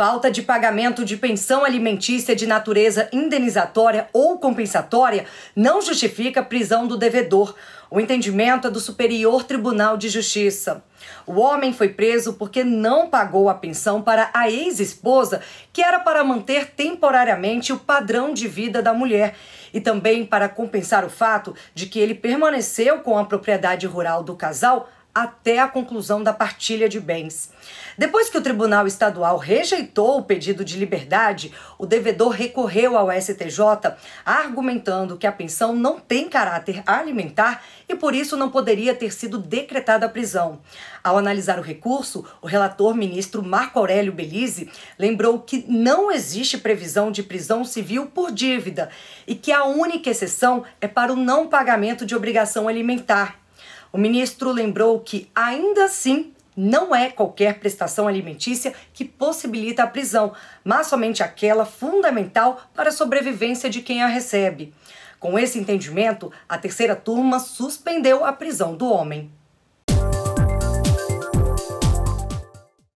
Falta de pagamento de pensão alimentícia de natureza indenizatória ou compensatória não justifica a prisão do devedor. O entendimento é do Superior Tribunal de Justiça. O homem foi preso porque não pagou a pensão para a ex-esposa, que era para manter temporariamente o padrão de vida da mulher, e também para compensar o fato de que ele permaneceu com a propriedade rural do casal até a conclusão da partilha de bens. Depois que o Tribunal Estadual rejeitou o pedido de liberdade, o devedor recorreu ao STJ, argumentando que a pensão não tem caráter alimentar e por isso não poderia ter sido decretada a prisão. Ao analisar o recurso, o relator ministro Marco Aurélio Belize lembrou que não existe previsão de prisão civil por dívida e que a única exceção é para o não pagamento de obrigação alimentar. O ministro lembrou que, ainda assim, não é qualquer prestação alimentícia que possibilita a prisão, mas somente aquela fundamental para a sobrevivência de quem a recebe. Com esse entendimento, a terceira turma suspendeu a prisão do homem.